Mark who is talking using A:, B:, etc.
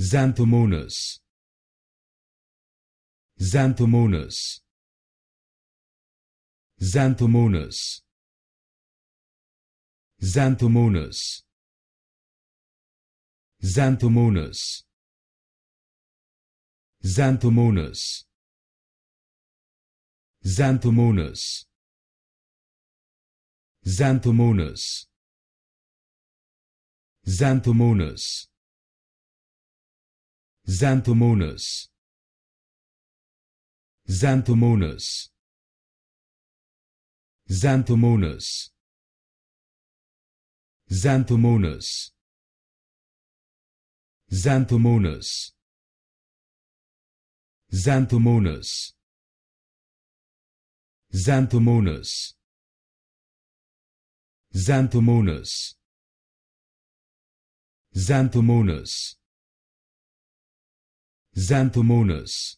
A: Xanthomonas Xanthomonas Xanthomonas Xanthomonas Xanthomonas Xanthomonas Xanthomonas Xanthomonas Xanthomonas Xanthomonas Xanthomonas Xanthomonas Xanthomonas Xanthomonas Xanthomonas Xanthomonas Xanthomonas Xanthomonas Xanthomonas